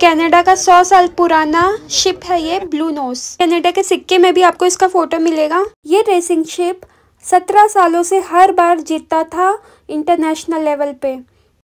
Canada का 100 साल पुराना शिप है ये ब्लू नोस कनाडा के सिक्के में भी आपको इसका फोटो मिलेगा ये रेसिंग शिप 17 सालों से हर बार जीतता था इंटरनेशनल लेवल पे